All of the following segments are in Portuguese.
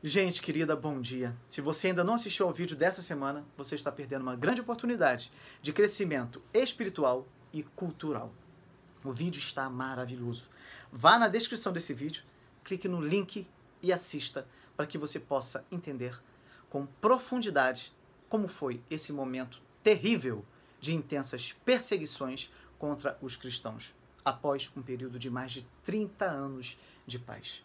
Gente querida, bom dia. Se você ainda não assistiu ao vídeo dessa semana, você está perdendo uma grande oportunidade de crescimento espiritual e cultural. O vídeo está maravilhoso. Vá na descrição desse vídeo, clique no link e assista para que você possa entender com profundidade como foi esse momento terrível de intensas perseguições contra os cristãos após um período de mais de 30 anos de paz.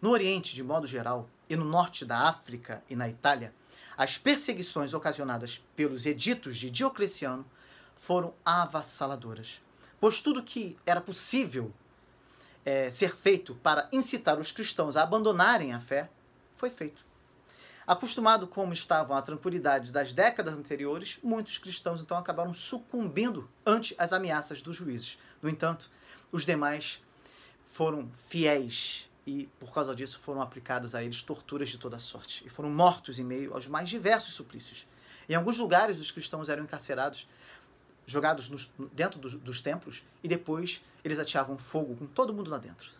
No Oriente, de modo geral, e no norte da África e na Itália, as perseguições ocasionadas pelos editos de Diocleciano foram avassaladoras, pois tudo que era possível é, ser feito para incitar os cristãos a abandonarem a fé foi feito. Acostumado como estavam à tranquilidade das décadas anteriores, muitos cristãos então acabaram sucumbindo ante as ameaças dos juízes. No entanto, os demais foram fiéis e por causa disso foram aplicadas a eles torturas de toda sorte e foram mortos em meio aos mais diversos suplícios. Em alguns lugares, os cristãos eram encarcerados, jogados nos, dentro dos, dos, templos e depois eles ateavam fogo com todo mundo lá dentro.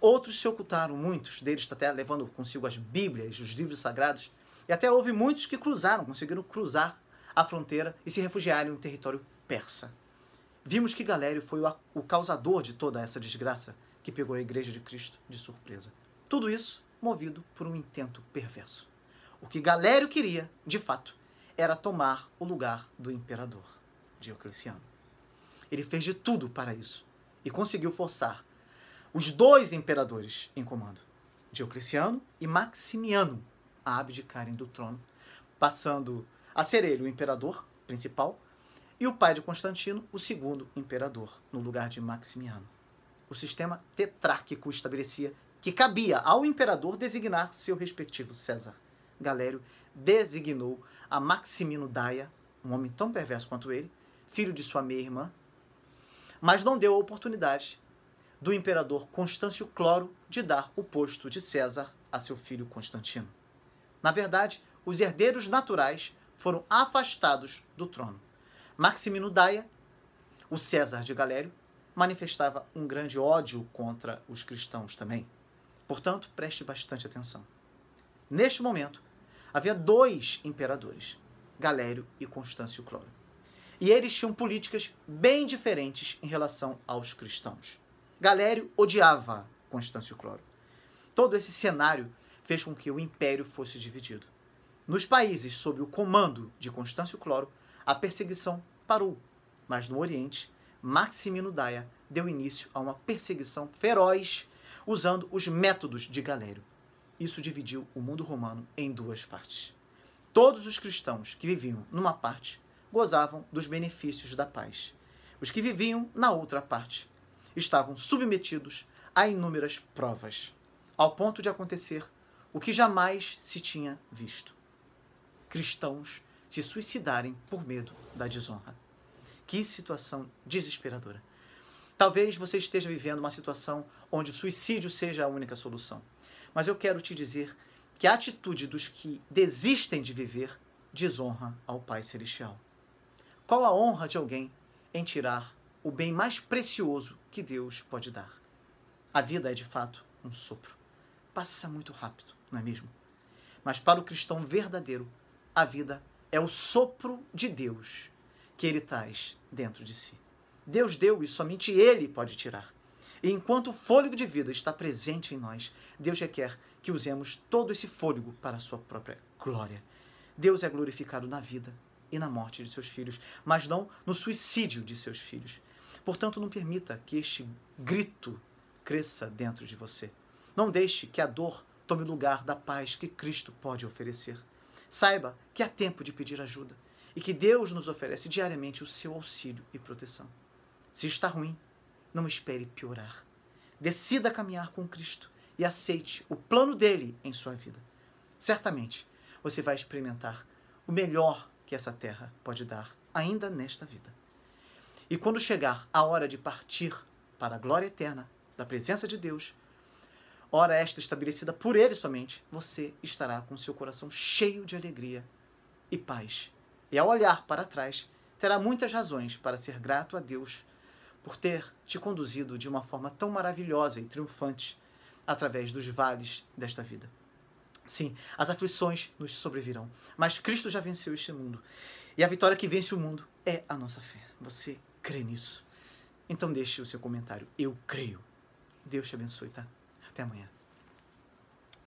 Outros se ocultaram, muitos deles até levando consigo as Bíblias, os livros sagrados, e até houve muitos que cruzaram, conseguiram cruzar a fronteira e se refugiaram em um território persa. Vimos que Galério foi o, o causador de toda essa desgraça que pegou a Igreja de Cristo de surpresa. Tudo isso movido por um intento perverso. O que Galério queria, de fato, era tomar o lugar do imperador Diocleciano. Ele fez de tudo para isso e conseguiu forçar os dois imperadores em comando, Diocleciano e Maximiano, a abdicarem do trono, passando a ser ele o imperador principal e o pai de Constantino, o segundo imperador, no lugar de Maximiano o sistema tetrárquico estabelecia que cabia ao imperador designar seu respectivo César. Galério designou a Maximino Daia, um homem tão perverso quanto ele, filho de sua meia-irmã, mas não deu a oportunidade do imperador Constâncio Cloro de dar o posto de César a seu filho Constantino. Na verdade, os herdeiros naturais foram afastados do trono. Maximino Daia, o César de Galério, manifestava um grande ódio contra os cristãos também. Portanto, preste bastante atenção. Neste momento, havia dois imperadores, Galério e Constâncio Cloro. E eles tinham políticas bem diferentes em relação aos cristãos. Galério odiava Constâncio Cloro. Todo esse cenário fez com que o império fosse dividido. Nos países sob o comando de Constâncio Cloro, a perseguição parou, mas no Oriente Maximino Daia deu início a uma perseguição feroz usando os métodos de Galério. Isso dividiu o mundo romano em duas partes. Todos os cristãos que viviam numa parte gozavam dos benefícios da paz. Os que viviam na outra parte estavam submetidos a inúmeras provas, ao ponto de acontecer o que jamais se tinha visto: cristãos se suicidarem por medo da desonra. Que situação desesperadora. Talvez você esteja vivendo uma situação onde o suicídio seja a única solução. Mas eu quero te dizer que a atitude dos que desistem de viver desonra ao Pai Celestial. Qual a honra de alguém em tirar o bem mais precioso que Deus pode dar? A vida é de fato um sopro. Passa muito rápido, não é mesmo? Mas para o cristão verdadeiro, a vida é o sopro de Deus que ele traz dentro de si. Deus deu e somente ele pode tirar. E enquanto o fôlego de vida está presente em nós, Deus requer que usemos todo esse fôlego para a sua própria glória. Deus é glorificado na vida e na morte de seus filhos, mas não no suicídio de seus filhos. Portanto, não permita que este grito cresça dentro de você. Não deixe que a dor tome lugar da paz que Cristo pode oferecer. Saiba que há tempo de pedir ajuda e que Deus nos oferece diariamente o seu auxílio e proteção. Se está ruim, não espere piorar. Decida caminhar com Cristo e aceite o plano dele em sua vida. Certamente você vai experimentar o melhor que essa terra pode dar ainda nesta vida. E quando chegar a hora de partir para a glória eterna da presença de Deus, hora esta estabelecida por Ele somente, você estará com seu coração cheio de alegria e paz e ao olhar para trás, terá muitas razões para ser grato a Deus por ter te conduzido de uma forma tão maravilhosa e triunfante através dos vales desta vida. Sim, as aflições nos sobrevirão, mas Cristo já venceu este mundo. E a vitória que vence o mundo é a nossa fé. Você crê nisso? Então deixe o seu comentário. Eu creio. Deus te abençoe, tá? Até amanhã.